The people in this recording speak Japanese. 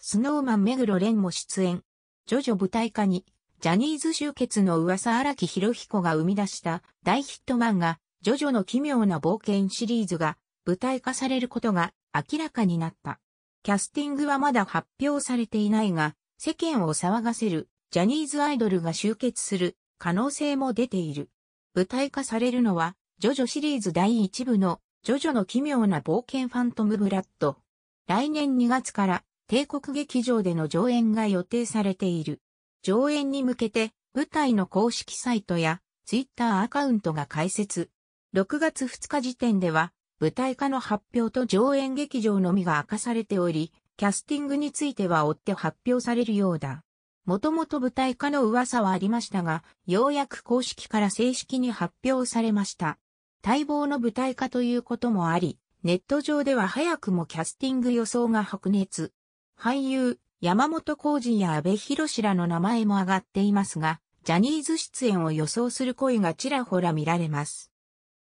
スノーマン目黒蓮も出演。ジョジョ舞台化に、ジャニーズ集結の噂荒木博彦が生み出した大ヒット漫画、ジョジョの奇妙な冒険シリーズが舞台化されることが明らかになった。キャスティングはまだ発表されていないが、世間を騒がせるジャニーズアイドルが集結する可能性も出ている。舞台化されるのは、ジョジョシリーズ第1部のジョジョの奇妙な冒険ファントムブラッド。来年2月から帝国劇場での上演が予定されている。上演に向けて、舞台の公式サイトや、ツイッターアカウントが開設。6月2日時点では、舞台化の発表と上演劇場のみが明かされており、キャスティングについては追って発表されるようだ。もともと舞台化の噂はありましたが、ようやく公式から正式に発表されました。待望の舞台化ということもあり、ネット上では早くもキャスティング予想が白熱。俳優、山本浩二や安倍博士らの名前も挙がっていますが、ジャニーズ出演を予想する声がちらほら見られます。